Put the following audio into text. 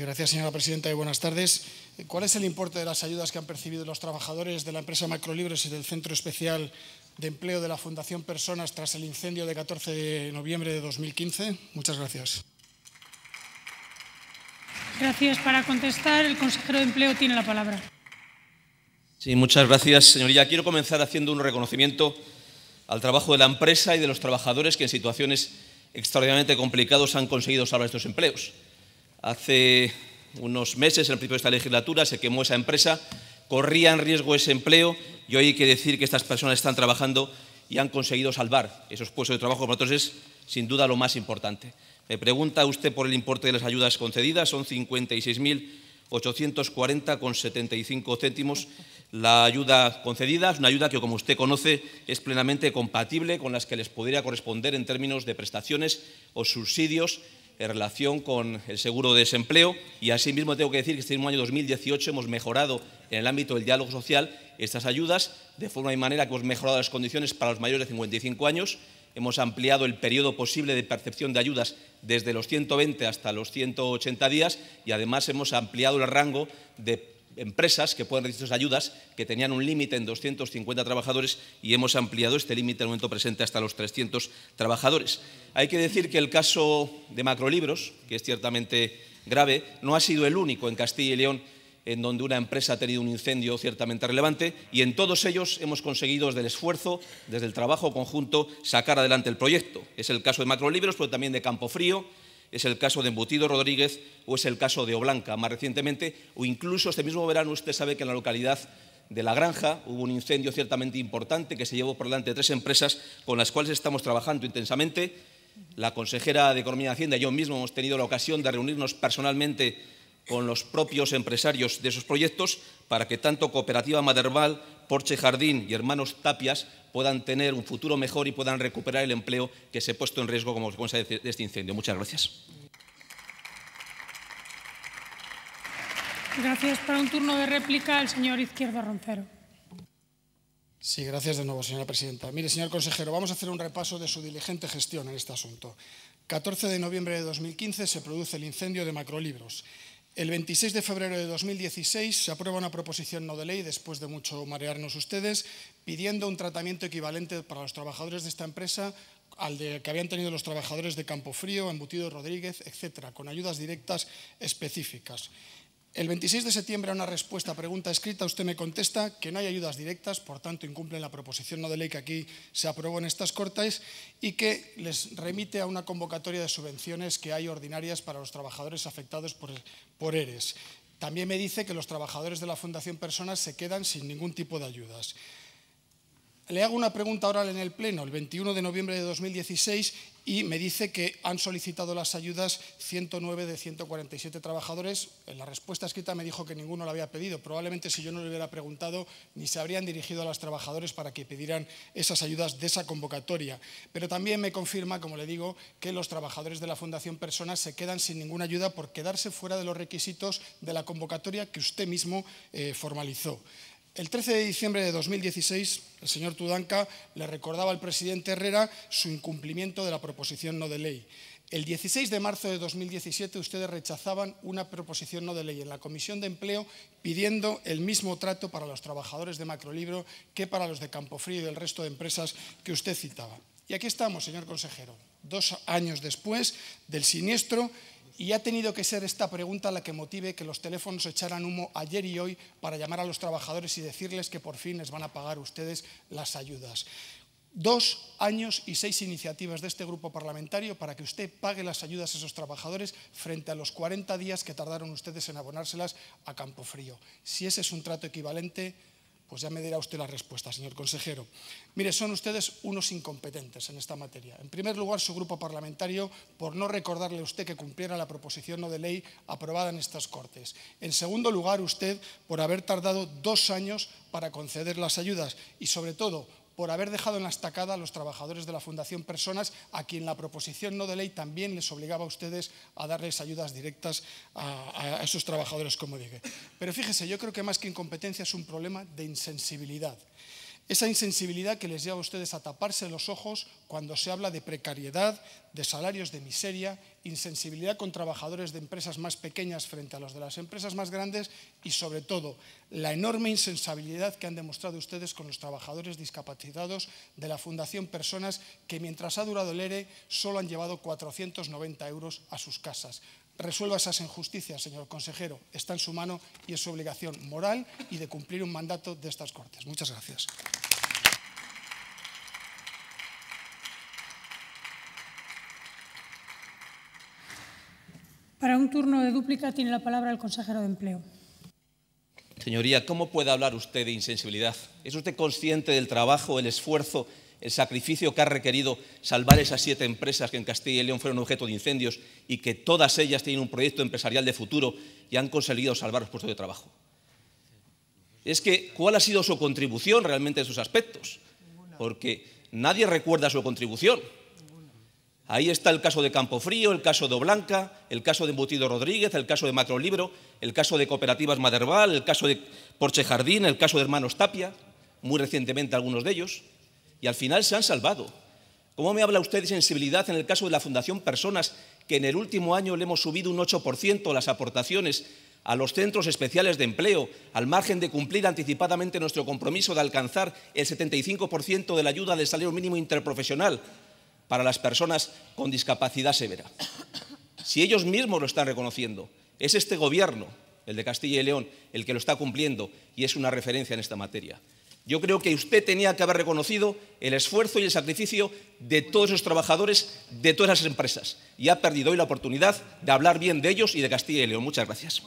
gracias, señora presidenta, y buenas tardes. ¿Cuál es el importe de las ayudas que han percibido los trabajadores de la empresa Macrolibres y del Centro Especial de Empleo de la Fundación Personas tras el incendio de 14 de noviembre de 2015? Muchas gracias. Gracias. Para contestar, el consejero de Empleo tiene la palabra. Sí, muchas gracias, señoría. Quiero comenzar haciendo un reconocimiento al trabajo de la empresa y de los trabajadores que en situaciones extraordinariamente complicadas han conseguido salvar estos empleos. Hace unos meses, en el principio de esta legislatura, se quemó esa empresa, corría en riesgo ese empleo y hoy hay que decir que estas personas están trabajando y han conseguido salvar esos puestos de trabajo. Para nosotros es, sin duda, lo más importante. Me pregunta usted por el importe de las ayudas concedidas. Son 56.840,75 céntimos la ayuda concedida. Es una ayuda que, como usted conoce, es plenamente compatible con las que les podría corresponder en términos de prestaciones o subsidios en relación con el seguro de desempleo y asimismo tengo que decir que este mismo año 2018 hemos mejorado en el ámbito del diálogo social estas ayudas de forma y manera que hemos mejorado las condiciones para los mayores de 55 años, hemos ampliado el periodo posible de percepción de ayudas desde los 120 hasta los 180 días y además hemos ampliado el rango de empresas que pueden recibir sus ayudas, que tenían un límite en 250 trabajadores y hemos ampliado este límite en el momento presente hasta los 300 trabajadores. Hay que decir que el caso de Macrolibros, que es ciertamente grave, no ha sido el único en Castilla y León en donde una empresa ha tenido un incendio ciertamente relevante y en todos ellos hemos conseguido desde el esfuerzo, desde el trabajo conjunto, sacar adelante el proyecto. Es el caso de Macrolibros, pero también de Campofrío, es el caso de Embutido Rodríguez o es el caso de Oblanca, más recientemente, o incluso este mismo verano usted sabe que en la localidad de La Granja hubo un incendio ciertamente importante que se llevó por delante de tres empresas con las cuales estamos trabajando intensamente. La consejera de Economía y Hacienda y yo mismo hemos tenido la ocasión de reunirnos personalmente con los propios empresarios de esos proyectos para que tanto Cooperativa Maderval Porche Jardín y Hermanos Tapias puedan tener un futuro mejor y puedan recuperar el empleo que se ha puesto en riesgo como consecuencia este, de este incendio. Muchas gracias. Gracias. Para un turno de réplica, el señor Izquierdo Roncero. Sí, gracias de nuevo, señora presidenta. Mire, señor consejero, vamos a hacer un repaso de su diligente gestión en este asunto. 14 de noviembre de 2015 se produce el incendio de Macrolibros. El 26 de febrero de 2016 se aprueba una proposición no de ley, después de mucho marearnos ustedes, pidiendo un tratamiento equivalente para los trabajadores de esta empresa al de que habían tenido los trabajadores de Campofrío, Embutido Rodríguez, etcétera, con ayudas directas específicas. El 26 de septiembre a una respuesta a pregunta escrita usted me contesta que no hay ayudas directas, por tanto incumple la proposición no de ley que aquí se aprobó en estas cortes y que les remite a una convocatoria de subvenciones que hay ordinarias para los trabajadores afectados por, por ERES. También me dice que los trabajadores de la Fundación Personas se quedan sin ningún tipo de ayudas. Le hago una pregunta oral en el Pleno el 21 de noviembre de 2016 y me dice que han solicitado las ayudas 109 de 147 trabajadores. En la respuesta escrita me dijo que ninguno la había pedido. Probablemente si yo no le hubiera preguntado ni se habrían dirigido a los trabajadores para que pidieran esas ayudas de esa convocatoria. Pero también me confirma, como le digo, que los trabajadores de la Fundación Personas se quedan sin ninguna ayuda por quedarse fuera de los requisitos de la convocatoria que usted mismo eh, formalizó. El 13 de diciembre de 2016, el señor Tudanca le recordaba al presidente Herrera su incumplimiento de la proposición no de ley. El 16 de marzo de 2017 ustedes rechazaban una proposición no de ley en la Comisión de Empleo pidiendo el mismo trato para los trabajadores de Macrolibro que para los de Campofrío y el resto de empresas que usted citaba. Y aquí estamos, señor consejero, dos años después del siniestro y ha tenido que ser esta pregunta la que motive que los teléfonos echaran humo ayer y hoy para llamar a los trabajadores y decirles que por fin les van a pagar ustedes las ayudas. Dos años y seis iniciativas de este grupo parlamentario para que usted pague las ayudas a esos trabajadores frente a los 40 días que tardaron ustedes en abonárselas a frío. Si ese es un trato equivalente, pues ya me dirá usted la respuesta, señor consejero. Mire, son ustedes unos incompetentes en esta materia. En primer lugar, su grupo parlamentario, por no recordarle a usted que cumpliera la proposición no de ley aprobada en estas Cortes. En segundo lugar, usted por haber tardado dos años para conceder las ayudas y, sobre todo, por haber dejado en la estacada a los trabajadores de la Fundación Personas, a quien la proposición no de ley también les obligaba a ustedes a darles ayudas directas a, esos trabajadores, como dije. Pero fíjese, yo creo que más que incompetencia es un problema de insensibilidad. Esa insensibilidad que les lleva a ustedes a taparse los ojos cuando se habla de precariedad, de salarios de miseria, insensibilidad con trabajadores de empresas más pequeñas frente a los de las empresas más grandes y, sobre todo, la enorme insensibilidad que han demostrado ustedes con los trabajadores discapacitados de la Fundación Personas que, mientras ha durado el ERE, e, solo han llevado 490 euros a sus casas. Resuelva esas injusticias, señor consejero. Está en su mano y es su obligación moral y de cumplir un mandato de estas Cortes. Muchas gracias. Para un turno de dúplica tiene la palabra el consejero de Empleo. Señoría, ¿cómo puede hablar usted de insensibilidad? ¿Es usted consciente del trabajo, el esfuerzo, el sacrificio que ha requerido salvar esas siete empresas que en Castilla y León fueron objeto de incendios y que todas ellas tienen un proyecto empresarial de futuro y han conseguido salvar los puestos de trabajo? Es que, ¿cuál ha sido su contribución realmente en esos aspectos? Porque nadie recuerda su contribución. Ahí está el caso de Campofrío, el caso de blanca el caso de Embutido Rodríguez, el caso de Matrolibro, el caso de Cooperativas Maderval, el caso de Porche Jardín, el caso de Hermanos Tapia, muy recientemente algunos de ellos, y al final se han salvado. ¿Cómo me habla usted de sensibilidad en el caso de la Fundación Personas, que en el último año le hemos subido un 8% las aportaciones a los centros especiales de empleo, al margen de cumplir anticipadamente nuestro compromiso de alcanzar el 75% de la ayuda del salario mínimo interprofesional para las personas con discapacidad severa. Si ellos mismos lo están reconociendo, es este gobierno, el de Castilla y León, el que lo está cumpliendo y es una referencia en esta materia. Yo creo que usted tenía que haber reconocido el esfuerzo y el sacrificio de todos los trabajadores, de todas las empresas, y ha perdido hoy la oportunidad de hablar bien de ellos y de Castilla y León. Muchas gracias.